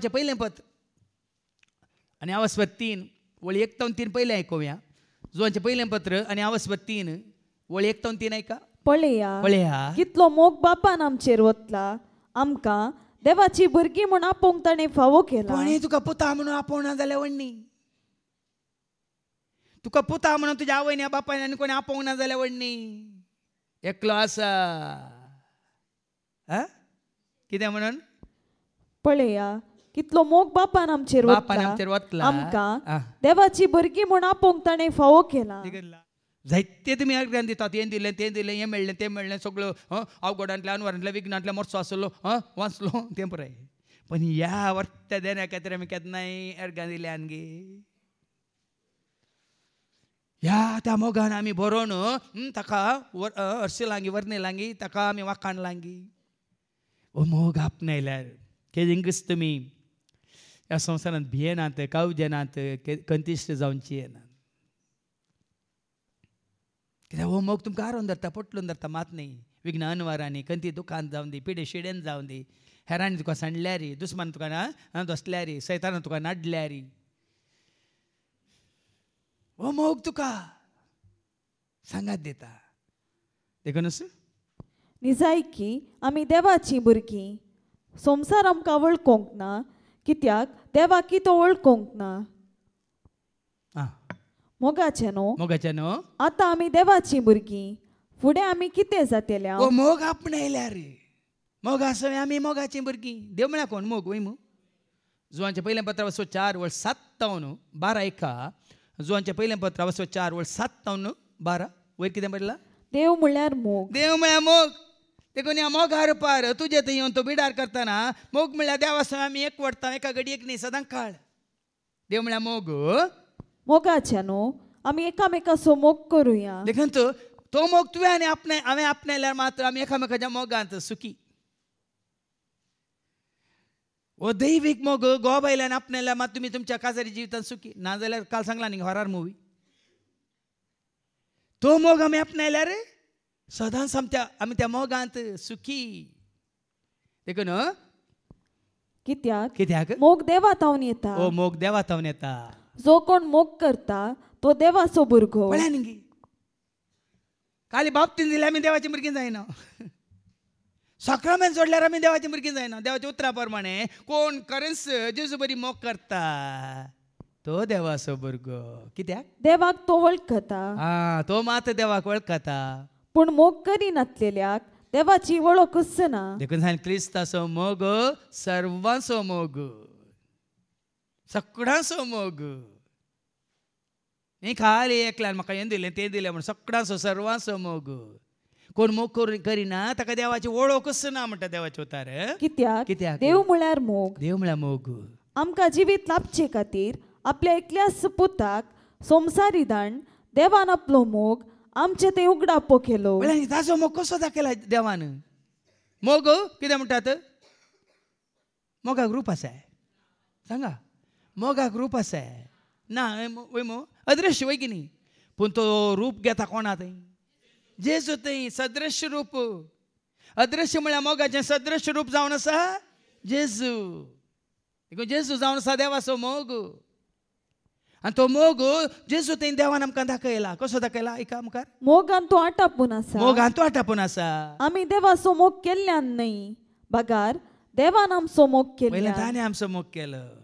पुस्तकांचे पहिले पत्र आनी आवस्पद तीन वळी एकतावन तीन पयलें आयकुया जुवांचें पयलें पत्र आनी आवस्पद तीन वळी एकतावन तीन आयका पळया पळया कितलो मोग बापान आमचेर वतला आमकां देवाची भरगी म्हूण आपोवंक ताणें फावो केला आणि तुका पुता म्हणून आपोवना जाल्यार वडणी तुका पुता म्हणून तुज्या आवयन या बापायन आनी कोणी आपोवंक ना जाल्यार वडणी एकलो आसा आ कितें म्हणून पळया कितलो मोग बापान आमचेर बापान आमचेर वतला आमकां देवाची भुरगीं म्हूण आपोवंक ताणें फावो केला जायते तुमी आग्र्यान दिता हें दिलें तें दिलें हें मेळ्ळें तें मेळ्ळें सगळ्यो अवघडांतल्या अनवरांतल्या विघ्नांतल्या मोरसो आसलो वाचलो तें पुराय पण ह्या वर्त्या देण्या खातीर आमी केन्नाय अर्गां दिल्यान गे ह्या त्या मोगान आमी बरोवन ताका वर हरशी लागी वर्णी लागी ताका आमी वाखाण लागी हो मोग आपणायल्यार केजिंग तुमी ह्या संवसारांत भियेनात कावजेनात कंतिश्ट जावचे येनात कित्याक हो मोग तुमकां आरोवन धरता पटलून धरता मात न्ही विघ्न अनवारांनी कंती दुखान जावन दी पिडे शिड्यान जावन दी हेरांनी तुका सांडल्या रे दुस्मान तुका ना दोसल्या री सैतान तुका नाडल्या रे हो मोग तुका सांगात दिता देखूनच निजायकी आमी देवाचीं भुरगीं संसार आमकां वळखोंक ना कित्याक ते वाकी तो वळखूंक ना मोगाचे न्हू मोगाचे न्हू आतां आमी देवाची भुरगीं फुडें आमी कितें जातेल्या मोग आपणयल्या रे मोग आसवे आमी मोगाची भुरगीं देव म्हळ्यार कोण मोग वय मू जुवांचे पयलें पत्र वसो चार वळ तावन बारा एका जुवांचे पयलें पत्र वसो चार वळ तावन बारा वयर कितें बरयलां देव म्हळ्यार मोग देव म्हळ्यार मोग देखून या मोगार पार तुजे थंय येवन तो बिडार करताना मोग म्हळ्यार देवा सो आमी एकवटता एका घडयेक न्ही सदां काळ देव म्हळ्यार मोग मोगाच्या न्हू आमी एकामेका सो मोग करूया देखन तो तो मोग तुवें आनी आपणे हांवें आपणायल्यार मात्र आमी एकामेकाच्या मोगांत सुखी हो दैवीक मोग गो बायल्यान आपणायल्यार मात तुमी तुमच्या काजारी जिवितांत सुखी ना जाल्यार काल सांगला न्ही हॉरार मूवी तो मोग आमी रे सदांच आमी आम्ही आमी त्या मोगांत सुखी देखून कित्याक कित्याक मोग देवा तावन येता ओ मोग देवा तावन येता जो कोण मोग करता तो देवाचो भुरगो पळ्यान काली बाबतीन दिल्या आमी देवाची भुरगीं जायना सक्रमेंत जोडल्यार आमी देवाची भुरगीं जायना देवाच्या उतरा प्रमाणे कोण करन्स जेजू बरी मोग करता तो देवाचो भुरगो कित्याक देवाक तो वळखता आ तो मात देवाक वळखता पण मोग करी नातलेल्या देवाची कस ना देखून सांग क्रिस्ताचो मोग सर्वांचो मोग सगळ्यांचो मोग न्ही खाली एकल्यान म्हाका हें दिलें तें दिलें म्हण सगळ्यांचो सर्वांचो मोग कोण मोग करिना ताका देवाची वळखच ना म्हणटा देवाचे उतार कित्या कित्या देव म्हळ्यार मोग देव म्हळ्यार मोग आमकां जिवीत लाबचे खातीर आपल्या एकल्या पुताक संसारी दाण देवान आपलो मोग आमचे ते उगडापो केलो म्हळ्यार ताजो मोग कसो दाखयला देवान मोग कितें म्हणटात मोगाक रूप आसा सांगा मोगाक रूप आसा ना मो अदृश्य वय की न्ही पूण तो रूप घेता कोणा थंय जेजू थंय सदृश्य रूप अदृश्य म्हळ्यार मोगाचें सदृश्य रूप जावन आसा जेजू जेजू जावन आसा देवाचो मोग आणि तो मोग जेजू तेन देवान आमकां दाखयला कसो दाखयला एका मुखार मोगान तो आटापून आसा मोगान तो आटापून आसा आमी देवाचो मोग केल्ल्यान न्हय बगार देवान आमचो मोग केल्ल्यान ताणें आमचो मोग केलो